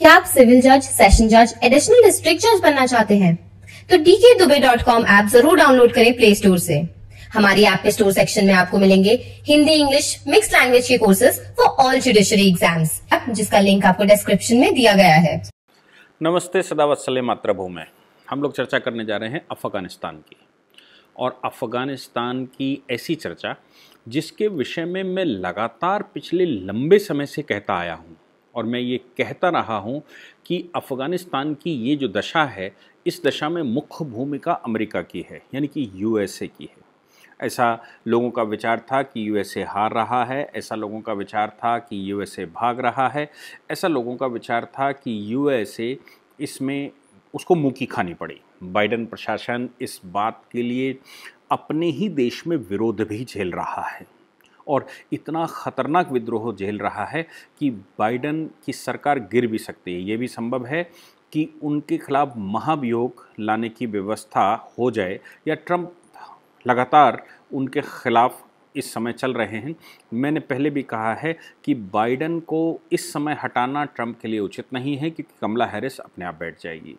क्या आप सिविल जज सेशन जज एडिशनल डिस्ट्रिक्ट जज बनना चाहते हैं तो D K Dubey dot com app जरूर डाउनलोड करें प्ले स्टोर से हमारी ऐप के स्टोर सेक्शन में आपको मिलेंगे हिंदी इंग्लिश मिक्स लैंग्वेज के courses for all judiciary exams जिसका लिंक आपको डिस्क्रिप्शन में दिया गया है नमस्ते सदावत सदावत्सल्य मातृभूमि हम लोग चर्चा करने जा रहे हैं अफगानिस्तान की और अफगानिस्तान की ऐसी चर्चा जिसके विषय में मैं लगातार पिछले लंबे समय से कहता आया हूँ और मैं ये कहता रहा हूँ कि अफ़गानिस्तान की ये जो दशा है इस दशा में मुख्य भूमिका अमेरिका की है यानी कि यूएसए की है ऐसा लोगों का विचार था कि यूएसए हार रहा है ऐसा लोगों का विचार था कि यूएसए भाग रहा है ऐसा लोगों का विचार था कि यूएसए इसमें उसको मुँह खानी पड़ी बाइडन प्रशासन इस बात के लिए अपने ही देश में विरोध भी झेल रहा है और इतना ख़तरनाक विद्रोह झेल रहा है कि बाइडन की सरकार गिर भी सकती है ये भी संभव है कि उनके खिलाफ महाभियोग लाने की व्यवस्था हो जाए या ट्रंप लगातार उनके खिलाफ इस समय चल रहे हैं मैंने पहले भी कहा है कि बाइडन को इस समय हटाना ट्रंप के लिए उचित नहीं है क्योंकि कमला हैरिस अपने आप बैठ जाएगी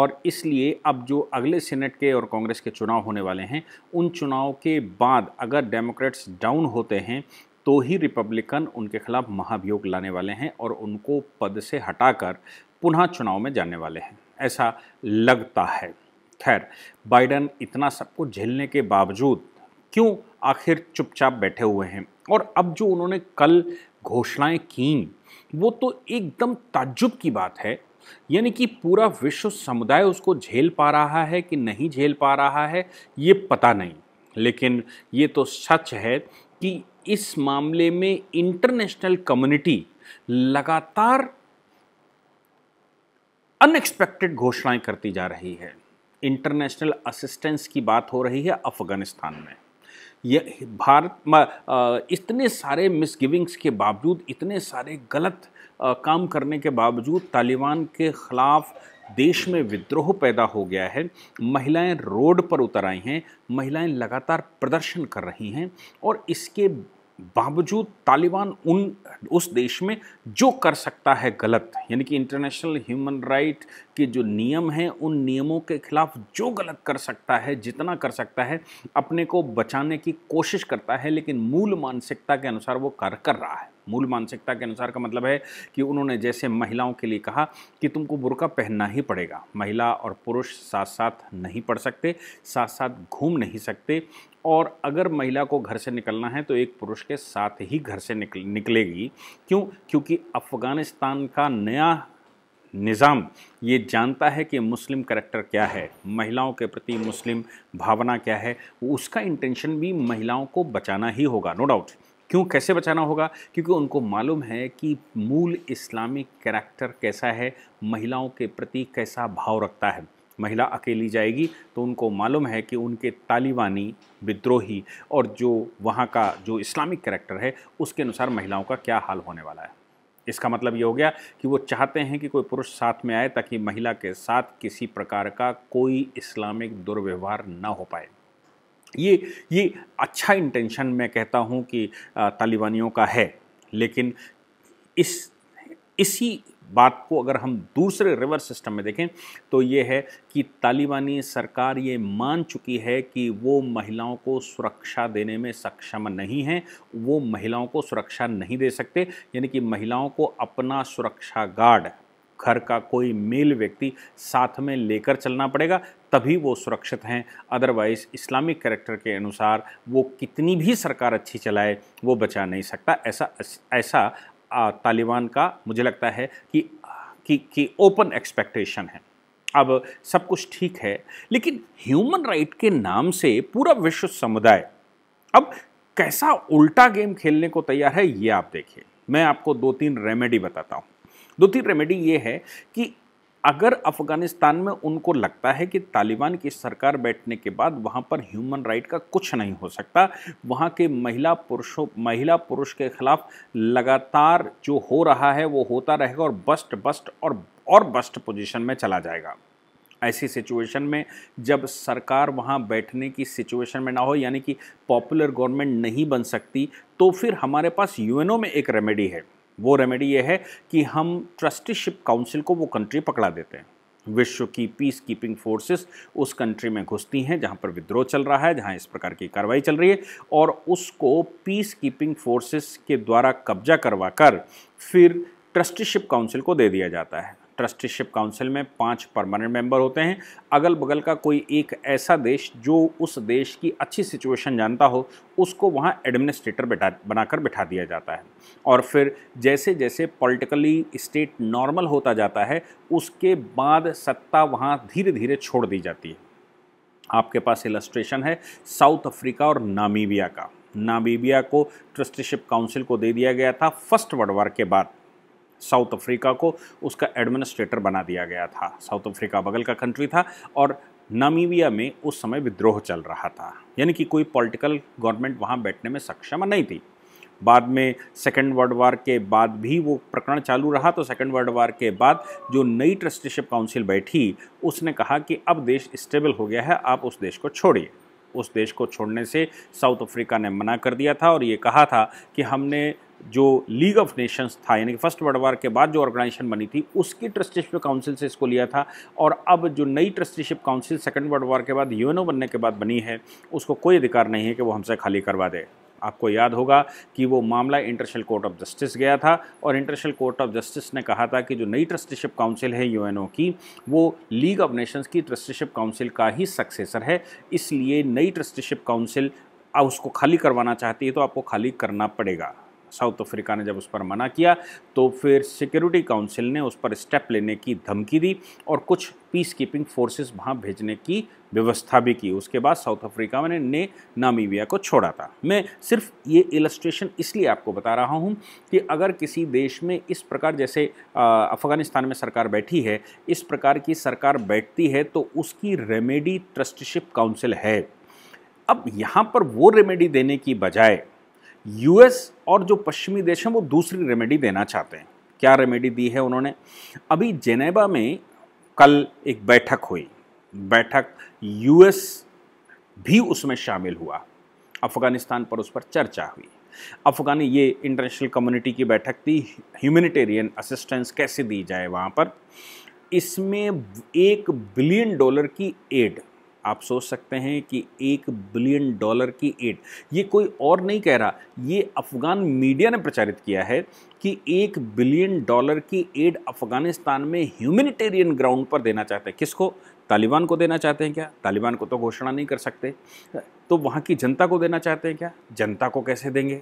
और इसलिए अब जो अगले सीनेट के और कांग्रेस के चुनाव होने वाले हैं उन चुनाव के बाद अगर डेमोक्रेट्स डाउन होते हैं तो ही रिपब्लिकन उनके खिलाफ महाभियोग लाने वाले हैं और उनको पद से हटाकर पुनः चुनाव में जाने वाले हैं ऐसा लगता है खैर बाइडन इतना सब कुछ झेलने के बावजूद क्यों आखिर चुपचाप बैठे हुए हैं और अब जो उन्होंने कल घोषणाएं की वो तो एकदम ताज्जुब की बात है यानी कि पूरा विश्व समुदाय उसको झेल पा रहा है कि नहीं झेल पा रहा है ये पता नहीं लेकिन ये तो सच है कि इस मामले में इंटरनेशनल कम्युनिटी लगातार अनएक्सपेक्टेड घोषणाएं करती जा रही है इंटरनेशनल असिस्टेंस की बात हो रही है अफगानिस्तान में ये भारत इतने सारे मिसगिविंग्स के बावजूद इतने सारे गलत काम करने के बावजूद तालिबान के ख़िलाफ़ देश में विद्रोह पैदा हो गया है महिलाएं रोड पर उतर आई हैं महिलाएं लगातार प्रदर्शन कर रही हैं और इसके बावजूद तालिबान उन उस देश में जो कर सकता है गलत यानी कि इंटरनेशनल ह्यूमन राइट के जो नियम हैं उन नियमों के खिलाफ जो गलत कर सकता है जितना कर सकता है अपने को बचाने की कोशिश करता है लेकिन मूल मानसिकता के अनुसार वो कार्य कर रहा है मूल मानसिकता के अनुसार का मतलब है कि उन्होंने जैसे महिलाओं के लिए कहा कि तुमको बुरका पहनना ही पड़ेगा महिला और पुरुष साथ साथ नहीं पढ़ सकते साथ साथ घूम नहीं सकते और अगर महिला को घर से निकलना है तो एक पुरुष के साथ ही घर से निकल निकलेगी क्यों क्योंकि अफ़गानिस्तान का नया निज़ाम ये जानता है कि मुस्लिम करेक्टर क्या है महिलाओं के प्रति मुस्लिम भावना क्या है उसका इंटेंशन भी महिलाओं को बचाना ही होगा नो डाउट क्यों कैसे बचाना होगा क्योंकि उनको मालूम है कि मूल इस्लामिक करैक्टर कैसा है महिलाओं के प्रति कैसा भाव रखता है महिला अकेली जाएगी तो उनको मालूम है कि उनके तालिबानी विद्रोही और जो वहाँ का जो इस्लामिक करेक्टर है उसके अनुसार महिलाओं का क्या हाल होने वाला है इसका मतलब ये हो गया कि वो चाहते हैं कि कोई पुरुष साथ में आए ताकि महिला के साथ किसी प्रकार का कोई इस्लामिक दुर्व्यवहार ना हो पाए ये ये अच्छा इंटेंशन मैं कहता हूँ कि तालिबानियों का है लेकिन इस इसी बात को अगर हम दूसरे रिवर्स सिस्टम में देखें तो ये है कि तालिबानी सरकार ये मान चुकी है कि वो महिलाओं को सुरक्षा देने में सक्षम नहीं है वो महिलाओं को सुरक्षा नहीं दे सकते यानी कि महिलाओं को अपना सुरक्षा गार्ड घर का कोई मेल व्यक्ति साथ में लेकर चलना पड़ेगा तभी वो सुरक्षित हैं अदरवाइज इस्लामिक कैरेक्टर के अनुसार वो कितनी भी सरकार अच्छी चलाए वो बचा नहीं सकता ऐसा ऐसा तालिबान का मुझे लगता है कि कि कि ओपन एक्सपेक्टेशन है अब सब कुछ ठीक है लेकिन ह्यूमन राइट के नाम से पूरा विश्व समुदाय अब कैसा उल्टा गेम खेलने को तैयार है ये आप देखिए मैं आपको दो तीन रेमेडी बताता हूँ दो तीन रेमेडी ये है कि अगर अफ़गानिस्तान में उनको लगता है कि तालिबान की सरकार बैठने के बाद वहाँ पर ह्यूमन राइट का कुछ नहीं हो सकता वहाँ के महिला पुरुषों महिला पुरुष के खिलाफ लगातार जो हो रहा है वो होता रहेगा और बस्ट बस्ट और और बस्ट पोजीशन में चला जाएगा ऐसी सिचुएशन में जब सरकार वहाँ बैठने की सिचुएशन में ना हो यानी कि पॉपुलर गवर्नमेंट नहीं बन सकती तो फिर हमारे पास यूएनओ में एक रेमेडी है वो रेमेडी ये है कि हम ट्रस्टीशिप काउंसिल को वो कंट्री पकड़ा देते हैं विश्व की पीस कीपिंग फोर्सेस उस कंट्री में घुसती हैं जहां पर विद्रोह चल रहा है जहां इस प्रकार की कार्रवाई चल रही है और उसको पीस कीपिंग फोर्सेस के द्वारा कब्जा करवा कर फिर ट्रस्टीशिप काउंसिल को दे दिया जाता है ट्रस्टीशिप काउंसिल में पांच परमानेंट मेंबर होते हैं अगल बगल का कोई एक ऐसा देश जो उस देश की अच्छी सिचुएशन जानता हो उसको वहाँ एडमिनिस्ट्रेटर बैठा बनाकर बिठा दिया जाता है और फिर जैसे जैसे पॉलिटिकली स्टेट नॉर्मल होता जाता है उसके बाद सत्ता वहाँ धीरे धीरे छोड़ दी जाती है आपके पास इलस्ट्रेशन है साउथ अफ्रीका और नामीबिया का नामीबिया को ट्रस्टीशिप काउंसिल को दे दिया गया था फर्स्ट वर्ल्ड वार के बाद साउथ अफ्रीका को उसका एडमिनिस्ट्रेटर बना दिया गया था साउथ अफ्रीका बगल का कंट्री था और नामीबिया में उस समय विद्रोह चल रहा था यानी कि कोई पॉलिटिकल गवर्नमेंट वहाँ बैठने में सक्षम नहीं थी बाद में सेकेंड वर्ल्ड वार के बाद भी वो प्रकरण चालू रहा तो सेकेंड वर्ल्ड वार के बाद जो नई ट्रस्टीशिप काउंसिल बैठी उसने कहा कि अब देश स्टेबल हो गया है आप उस देश को छोड़िए उस देश को छोड़ने से साउथ अफ्रीका ने मना कर दिया था और ये कहा था कि हमने जो लीग ऑफ नेशंस था यानी कि फर्स्ट वर्ल्ड वार के बाद जो ऑर्गेनाइजेशन बनी थी उसकी ट्रस्टीशिप काउंसिल से इसको लिया था और अब जो नई trusteeship council second world war के बाद यूएनओ बनने के बाद बनी है उसको कोई अधिकार नहीं है कि वो हमसे खाली करवा दे आपको याद होगा कि वो मामला इंटरनेशनल कोर्ट ऑफ जस्टिस गया था और इंटरनेशनल कोर्ट ऑफ जस्टिस ने कहा था कि जो नई ट्रस्टीशिप काउंसिल है यूएनओ की वो लीग ऑफ नेशंस की ट्रस्टीशिप काउंसिल का ही सक्सेसर है इसलिए नई ट्रस्टीशिप काउंसिल उसको खाली करवाना चाहती है तो आपको खाली करना पड़ेगा साउथ अफ्रीका ने जब उस पर मना किया तो फिर सिक्योरिटी काउंसिल ने उस पर स्टेप लेने की धमकी दी और कुछ पीस कीपिंग फोर्सेस वहाँ भेजने की व्यवस्था भी की उसके बाद साउथ अफ्रीका ने, ने नामीबिया को छोड़ा था मैं सिर्फ ये इलस्ट्रेशन इसलिए आपको बता रहा हूँ कि अगर किसी देश में इस प्रकार जैसे अफ़गानिस्तान में सरकार बैठी है इस प्रकार की सरकार बैठती है तो उसकी रेमेडी ट्रस्टशिप काउंसिल है अब यहाँ पर वो रेमेडी देने की बजाय यूएस और जो पश्चिमी देश हैं वो दूसरी रेमेडी देना चाहते हैं क्या रेमेडी दी है उन्होंने अभी जेनेवा में कल एक बैठक हुई बैठक यूएस भी उसमें शामिल हुआ अफ़गानिस्तान पर उस पर चर्चा हुई अफ़गानी ये इंटरनेशनल कम्युनिटी की बैठक थी ह्यूमनिटेरियन असिस्टेंस कैसे दी जाए वहाँ पर इसमें एक बिलियन डॉलर की एड आप सोच सकते हैं कि एक बिलियन डॉलर की एड ये कोई और नहीं कह रहा ये अफ़गान मीडिया ने प्रचारित किया है कि एक बिलियन डॉलर की एड अफ़गानिस्तान में ह्यूमिनिटेरियन ग्राउंड पर देना चाहते हैं किसको तालिबान को देना चाहते हैं क्या तालिबान को तो घोषणा नहीं कर सकते तो वहाँ की जनता को देना चाहते हैं क्या जनता को कैसे देंगे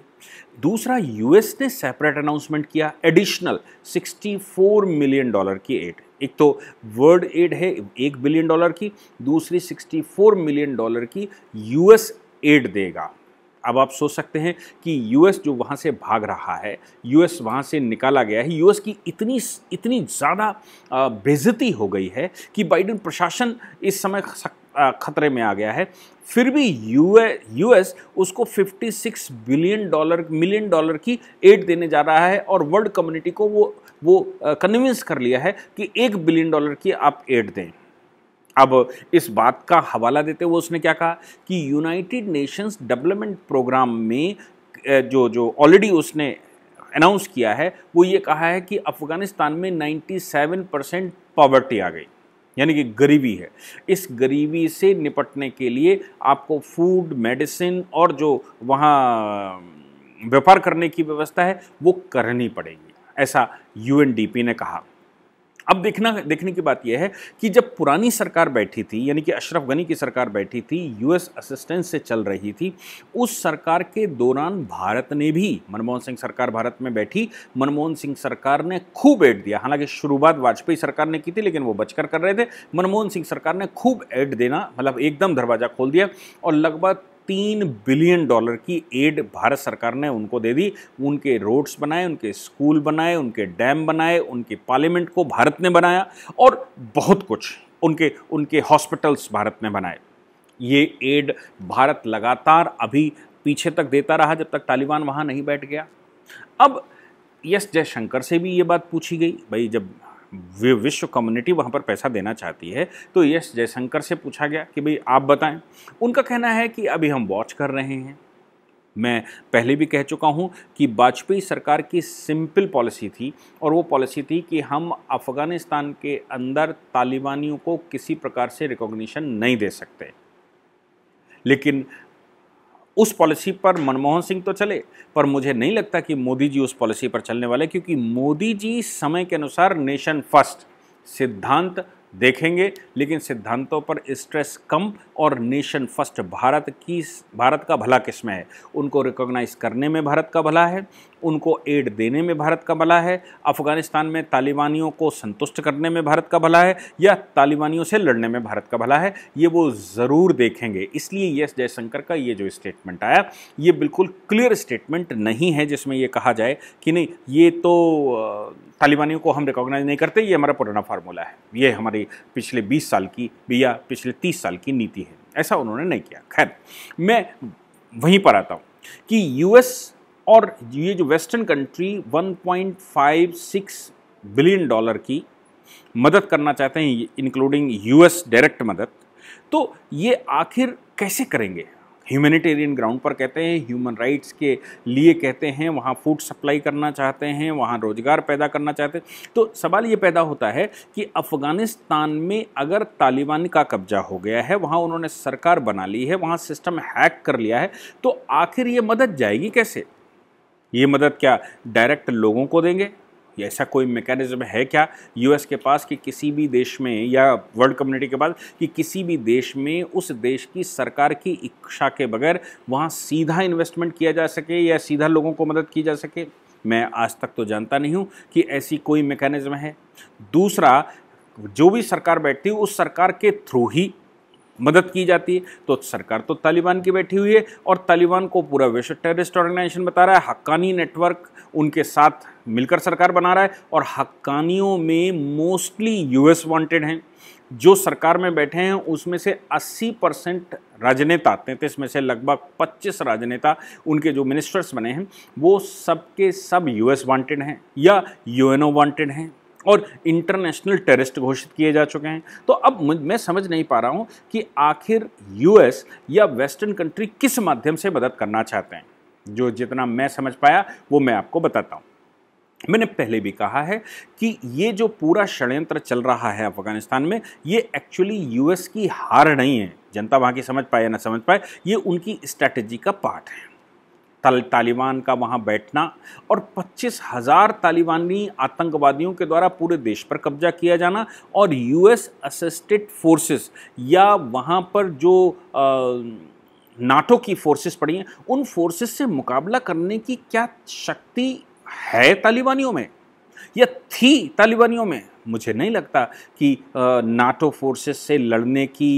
दूसरा यूएस ने सेपरेट अनाउंसमेंट किया एडिशनल 64 मिलियन डॉलर की एड एक तो वर्ल्ड एड है एक बिलियन डॉलर की दूसरी 64 मिलियन डॉलर की यूएस एड देगा अब आप सोच सकते हैं कि यूएस जो वहाँ से भाग रहा है यूएस वहाँ से निकाला गया है यूएस की इतनी इतनी ज़्यादा बेजती हो गई है कि बाइडन प्रशासन इस समय खतरे में आ गया है फिर भी यू यूएस उसको 56 बिलियन डॉलर मिलियन डॉलर की एड देने जा रहा है और वर्ल्ड कम्युनिटी को वो वो कन्विंस कर लिया है कि एक बिलियन डॉलर की आप एड दें अब इस बात का हवाला देते हुए उसने क्या कहा कि यूनाइटेड नेशंस डेवलपमेंट प्रोग्राम में जो जो ऑलरेडी उसने अनाउंस किया है वो ये कहा है कि अफ़गानिस्तान में 97 परसेंट पॉवर्टी आ गई यानी कि गरीबी है इस गरीबी से निपटने के लिए आपको फूड मेडिसिन और जो वहाँ व्यापार करने की व्यवस्था है वो करनी पड़ेगी ऐसा यूएनडीपी ने कहा अब देखना देखने की बात यह है कि जब पुरानी सरकार बैठी थी यानी कि अशरफ गनी की सरकार बैठी थी यूएस असिस्टेंस से चल रही थी उस सरकार के दौरान भारत ने भी मनमोहन सिंह सरकार भारत में बैठी मनमोहन सिंह सरकार ने खूब एड दिया हालांकि शुरुआत वाजपेयी सरकार ने की थी लेकिन वो बचकर कर रहे थे मनमोहन सिंह सरकार ने खूब एड देना मतलब एकदम दरवाज़ा खोल दिया और लगभग तीन बिलियन डॉलर की एड भारत सरकार ने उनको दे दी उनके रोड्स बनाए उनके स्कूल बनाए उनके डैम बनाए उनके पार्लियामेंट को भारत ने बनाया और बहुत कुछ उनके उनके हॉस्पिटल्स भारत ने बनाए ये एड भारत लगातार अभी पीछे तक देता रहा जब तक तालिबान वहाँ नहीं बैठ गया अब यस जयशंकर से भी ये बात पूछी गई भाई जब विश्व कम्युनिटी वहाँ पर पैसा देना चाहती है तो यस जयशंकर से पूछा गया कि भाई आप बताएं उनका कहना है कि अभी हम वॉच कर रहे हैं मैं पहले भी कह चुका हूं कि वाजपेयी सरकार की सिंपल पॉलिसी थी और वो पॉलिसी थी कि हम अफ़गानिस्तान के अंदर तालिबानियों को किसी प्रकार से रिकॉग्निशन नहीं दे सकते लेकिन उस पॉलिसी पर मनमोहन सिंह तो चले पर मुझे नहीं लगता कि मोदी जी उस पॉलिसी पर चलने वाले क्योंकि मोदी जी समय के अनुसार नेशन फर्स्ट सिद्धांत देखेंगे लेकिन सिद्धांतों पर स्ट्रेस कम और नेशन फर्स्ट भारत की भारत का भला किस में है उनको रिकॉग्नाइज करने में भारत का भला है उनको एड देने में भारत का भला है अफगानिस्तान में तालिबानियों को संतुष्ट करने में भारत का भला है या तालिबानियों से लड़ने में भारत का भला है ये वो ज़रूर देखेंगे इसलिए यस जयशंकर का ये जो स्टेटमेंट आया ये बिल्कुल क्लियर स्टेटमेंट नहीं है जिसमें ये कहा जाए कि नहीं ये तो तालिबानियों को हम रिकॉग्नाइज नहीं करते ये हमारा पुराना फार्मूला है ये हमारी पिछले 20 साल की या पिछले 30 साल की नीति है ऐसा उन्होंने नहीं किया खैर मैं वहीं पर आता हूँ कि यूएस और ये जो वेस्टर्न कंट्री 1.56 बिलियन डॉलर की मदद करना चाहते हैं इंक्लूडिंग यूएस डायरेक्ट मदद तो ये आखिर कैसे करेंगे ह्यूमैनिटेरियन ग्राउंड पर कहते हैं ह्यूमन राइट्स के लिए कहते हैं वहाँ फूड सप्लाई करना चाहते हैं वहाँ रोज़गार पैदा करना चाहते हैं तो सवाल ये पैदा होता है कि अफ़गानिस्तान में अगर तालिबान का कब्जा हो गया है वहाँ उन्होंने सरकार बना ली है वहाँ सिस्टम हैक कर लिया है तो आखिर ये मदद जाएगी कैसे ये मदद क्या डायरेक्ट लोगों को देंगे या ऐसा कोई मैकेनिज्म है क्या यूएस के पास कि किसी भी देश में या वर्ल्ड कम्युनिटी के पास कि किसी भी देश में उस देश की सरकार की इच्छा के बगैर वहाँ सीधा इन्वेस्टमेंट किया जा सके या सीधा लोगों को मदद की जा सके मैं आज तक तो जानता नहीं हूँ कि ऐसी कोई मैकेनिज़्म है दूसरा जो भी सरकार बैठती है उस सरकार के थ्रू ही मदद की जाती है तो सरकार तो तालिबान की बैठी हुई है और तालिबान को पूरा विश्व टेररिस्ट ऑर्गेनाइजेशन बता रहा है हक्कानी नेटवर्क उनके साथ मिलकर सरकार बना रहा है और हक्कानियों में मोस्टली यूएस वांटेड हैं जो सरकार में बैठे हैं उसमें से 80 परसेंट राजनेता तैंतीस में से लगभग 25 राजनेता उनके जो मिनिस्टर्स बने हैं वो सबके सब यूएस वांटेड हैं या यूएनओ वांटेड हैं और इंटरनेशनल टेररिस्ट घोषित किए जा चुके हैं तो अब मैं समझ नहीं पा रहा हूँ कि आखिर यूएस या वेस्टर्न कंट्री किस माध्यम से मदद करना चाहते हैं जो जितना मैं समझ पाया वो मैं आपको बताता हूँ मैंने पहले भी कहा है कि ये जो पूरा षड्यंत्र चल रहा है अफगानिस्तान में ये एक्चुअली यूएस की हार नहीं है जनता वहाँ की समझ पाए या ना समझ पाए ये उनकी स्ट्रैटेजी का पार्ट है तालिबान का वहाँ बैठना और पच्चीस हज़ार तालिबानी आतंकवादियों के द्वारा पूरे देश पर कब्जा किया जाना और यूएस असिस्टेड फोर्सेस या वहाँ पर जो आ, नाटो की फोर्सेस पड़ी हैं उन फोर्सेस से मुकाबला करने की क्या शक्ति है तालिबानियों में या थी तालिबानियों में मुझे नहीं लगता कि नाटो फोर्सेस से लड़ने की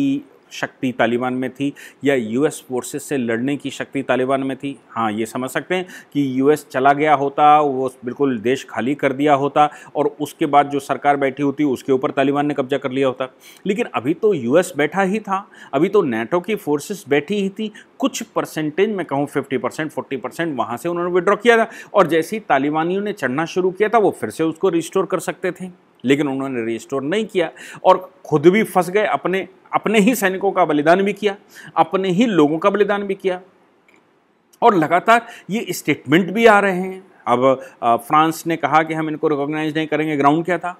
शक्ति तालिबान में थी या यूएस फोर्सेस से लड़ने की शक्ति तालिबान में थी हाँ ये समझ सकते हैं कि यूएस चला गया होता वो बिल्कुल देश खाली कर दिया होता और उसके बाद जो सरकार बैठी होती उसके ऊपर तालिबान ने कब्जा कर लिया होता लेकिन अभी तो यूएस बैठा ही था अभी तो नेटो की फोर्सेस बैठी ही थी कुछ परसेंटेज मैं कहूँ फिफ्टी परसेंट फोर्टी परसेंट वहाँ से उन्होंने विड्रॉ किया था और जैसे ही तालिबानियों ने चढ़ना शुरू किया था वो फिर से उसको रिस्टोर कर सकते थे लेकिन उन्होंने रिस्टोर नहीं किया और खुद भी फंस गए अपने अपने ही सैनिकों का बलिदान भी किया अपने ही लोगों का बलिदान भी किया और लगातार ये स्टेटमेंट भी आ रहे हैं अब फ्रांस ने कहा कि हम इनको रिकॉग्नाइज नहीं करेंगे ग्राउंड क्या था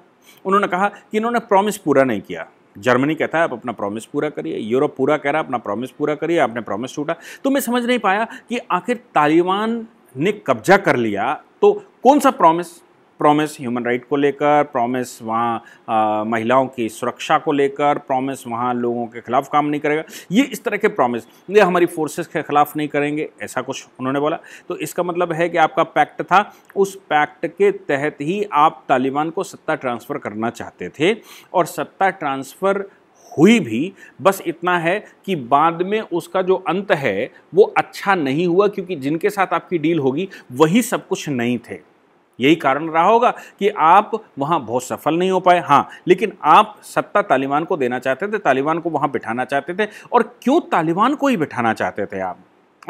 उन्होंने कहा कि इन्होंने प्रॉमिस पूरा नहीं किया जर्मनी कहता है आप अपना प्रॉमिस पूरा करिए यूरोप पूरा कह रहा है अपना प्रॉमिस पूरा करिए आपने प्रॉमिस छूटा तो मैं समझ नहीं पाया कि आखिर तालिबान ने कब्जा कर लिया तो कौन सा प्रॉमिस प्रॉमिस ह्यूमन राइट को लेकर प्रॉमिस वहाँ महिलाओं की सुरक्षा को लेकर प्रॉमिस वहाँ लोगों के खिलाफ काम नहीं करेगा ये इस तरह के प्रॉमिस ये हमारी फोर्सेस के खिलाफ नहीं करेंगे ऐसा कुछ उन्होंने बोला तो इसका मतलब है कि आपका पैक्ट था उस पैक्ट के तहत ही आप तालिबान को सत्ता ट्रांसफ़र करना चाहते थे और सत्ता ट्रांसफ़र हुई भी बस इतना है कि बाद में उसका जो अंत है वो अच्छा नहीं हुआ क्योंकि जिनके साथ आपकी डील होगी वही सब कुछ नहीं थे यही कारण रहा होगा कि आप वहाँ बहुत सफल नहीं हो पाए हाँ लेकिन आप सत्ता तालिबान को देना चाहते थे तालिबान को वहाँ बिठाना चाहते थे और क्यों तालिबान को ही बिठाना चाहते थे आप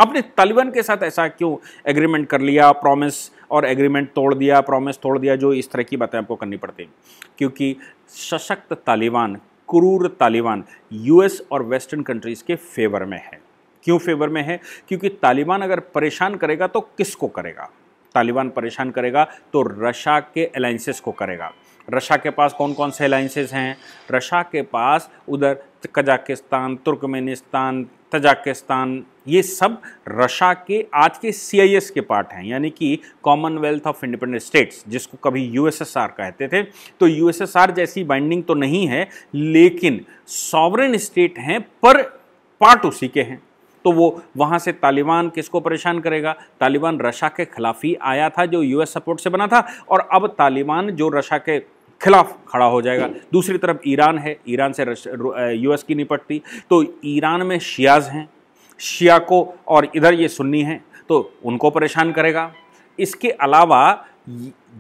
आपने तालिबान के साथ ऐसा क्यों एग्रीमेंट कर लिया प्रॉमिस और एग्रीमेंट तोड़ दिया प्रॉमिस तोड़ दिया जो इस तरह की बातें आपको करनी पड़ती हैं क्योंकि सशक्त तालिबान क्रूर तालिबान यूएस और वेस्टर्न कंट्रीज़ के फेवर में है क्यों फेवर में है क्योंकि तालिबान अगर परेशान करेगा तो किसको करेगा तालिबान परेशान करेगा तो रशा के अलाइंसेस को करेगा रशा के पास कौन कौन से अलाइंसेस हैं रशा के पास उधर कजाकिस्तान तुर्कमेनिस्तान तजाकिस्तान ये सब रशा के आज के सी के पार्ट हैं यानी कि कॉमनवेल्थ ऑफ इंडिपेंडेंट स्टेट्स जिसको कभी यू कहते थे तो यू जैसी बाइंडिंग तो नहीं है लेकिन सॉवरन स्टेट हैं पर पार्ट उसी के हैं तो वो वहाँ से तालिबान किसको परेशान करेगा तालिबान रशा के खिलाफ ही आया था जो यूएस सपोर्ट से बना था और अब तालिबान जो रशा के खिलाफ खड़ा हो जाएगा दूसरी तरफ ईरान है ईरान से यूएस की निपटती तो ईरान में शियाज हैं शिया को और इधर ये सुन्नी हैं तो उनको परेशान करेगा इसके अलावा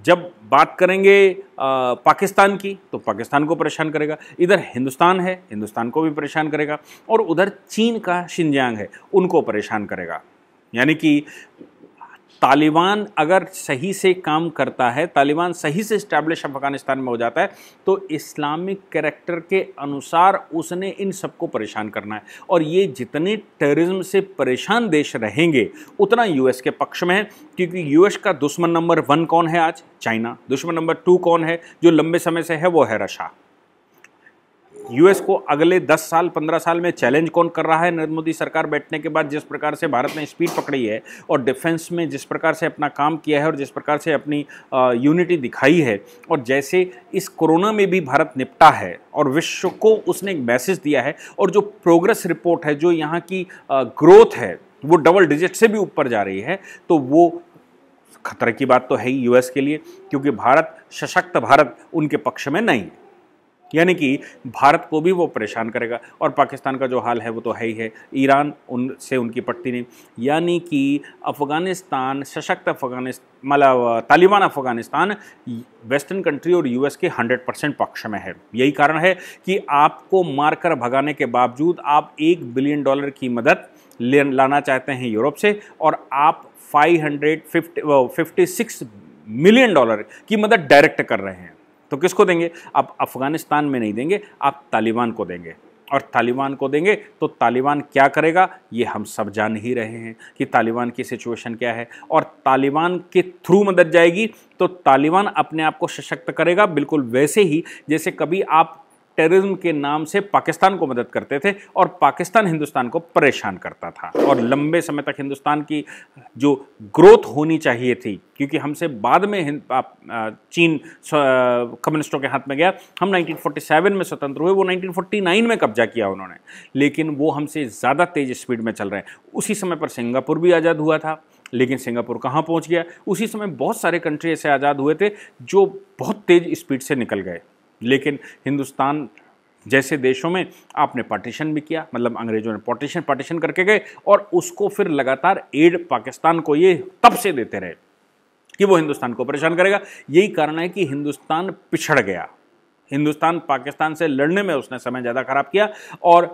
जब बात करेंगे आ, पाकिस्तान की तो पाकिस्तान को परेशान करेगा इधर हिंदुस्तान है हिंदुस्तान को भी परेशान करेगा और उधर चीन का शिनजांग है उनको परेशान करेगा यानी कि तालिबान अगर सही से काम करता है तालिबान सही से इस्टेब्लिश अफगानिस्तान में हो जाता है तो इस्लामिक कैरेक्टर के अनुसार उसने इन सबको परेशान करना है और ये जितने टेररिज्म से परेशान देश रहेंगे उतना यूएस के पक्ष में है क्योंकि यूएस का दुश्मन नंबर वन कौन है आज चाइना दुश्मन नंबर टू कौन है जो लंबे समय से है वो है रशा यूएस को अगले 10 साल 15 साल में चैलेंज कौन कर रहा है नरेंद्र मोदी सरकार बैठने के बाद जिस प्रकार से भारत ने स्पीड पकड़ी है और डिफेंस में जिस प्रकार से अपना काम किया है और जिस प्रकार से अपनी यूनिटी दिखाई है और जैसे इस कोरोना में भी भारत निपटा है और विश्व को उसने एक मैसेज दिया है और जो प्रोग्रेस रिपोर्ट है जो यहाँ की ग्रोथ है वो डबल डिजिट से भी ऊपर जा रही है तो वो खतरे की बात तो है ही यूएस के लिए क्योंकि भारत सशक्त भारत उनके पक्ष में नहीं है यानी कि भारत को भी वो परेशान करेगा और पाकिस्तान का जो हाल है वो तो है ही है ईरान उन से उनकी पट्टी नहीं यानी कि अफ़गानिस्तान सशक्त अफ़गानिस्तान मतलब तालिबान अफ़गानिस्तान वेस्टर्न कंट्री और यूएस के 100 परसेंट पक्ष में है यही कारण है कि आपको मारकर भगाने के बावजूद आप एक बिलियन डॉलर की मदद ले लाना चाहते हैं यूरोप से और आप five hundred fifty fifty six million dollar की मदद डायरेक्ट कर रहे हैं तो किसको देंगे आप अफ़गानिस्तान में नहीं देंगे आप तालिबान को देंगे और तालिबान को देंगे तो तालिबान क्या करेगा ये हम सब जान ही रहे हैं कि तालिबान की सिचुएशन क्या है और तालिबान के थ्रू मदद जाएगी तो तालिबान अपने आप को सशक्त करेगा बिल्कुल वैसे ही जैसे कभी आप टेररिज्म के नाम से पाकिस्तान को मदद करते थे और पाकिस्तान हिंदुस्तान को परेशान करता था और लंबे समय तक हिंदुस्तान की जो ग्रोथ होनी चाहिए थी क्योंकि हमसे बाद में चीन कम्युनिस्टों के हाथ में गया हम 1947 में स्वतंत्र हुए वो 1949 में कब्जा किया उन्होंने लेकिन वो हमसे ज़्यादा तेज़ स्पीड में चल रहे हैं उसी समय पर सिंगापुर भी आज़ाद हुआ था लेकिन सिंगापुर कहाँ पहुँच गया उसी समय बहुत सारे कंट्री ऐसे आज़ाद हुए थे जो बहुत तेज़ स्पीड से निकल गए लेकिन हिंदुस्तान जैसे देशों में आपने पार्टीशन भी किया मतलब अंग्रेजों ने पार्टीशन पार्टीशन करके गए और उसको फिर लगातार एड पाकिस्तान को ये तब से देते रहे कि वो हिंदुस्तान को परेशान करेगा यही कारण है कि हिंदुस्तान पिछड़ गया हिंदुस्तान पाकिस्तान से लड़ने में उसने समय ज़्यादा खराब किया और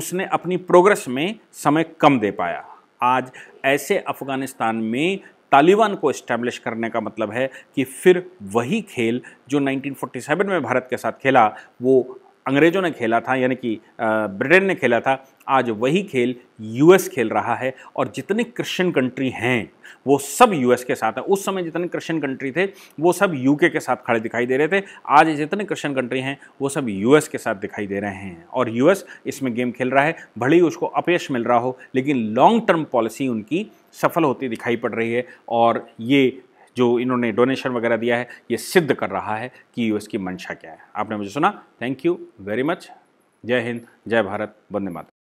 उसने अपनी प्रोग्रेस में समय कम दे पाया आज ऐसे अफगानिस्तान में तालिबान को इस्टेब्लिश करने का मतलब है कि फिर वही खेल जो 1947 में भारत के साथ खेला वो अंग्रेज़ों ने खेला था यानी कि ब्रिटेन ने खेला था आज वही खेल यूएस खेल रहा है और जितने क्रिश्चियन कंट्री हैं वो सब यूएस के साथ है उस समय जितने क्रिश्चियन कंट्री थे वो सब यूके के साथ खड़े दिखाई दे रहे थे आज जितने क्रिश्चियन कंट्री हैं वो सब यूएस के साथ दिखाई दे रहे हैं और यूएस इसमें गेम खेल रहा है भले ही उसको अपयश मिल रहा हो लेकिन लॉन्ग टर्म पॉलिसी उनकी सफल होती दिखाई पड़ रही है और ये जो इन्होंने डोनेशन वगैरह दिया है ये सिद्ध कर रहा है कि यूएस की मंशा क्या है आपने मुझे सुना थैंक यू वेरी मच जय हिंद जय भारत वंदे मातरम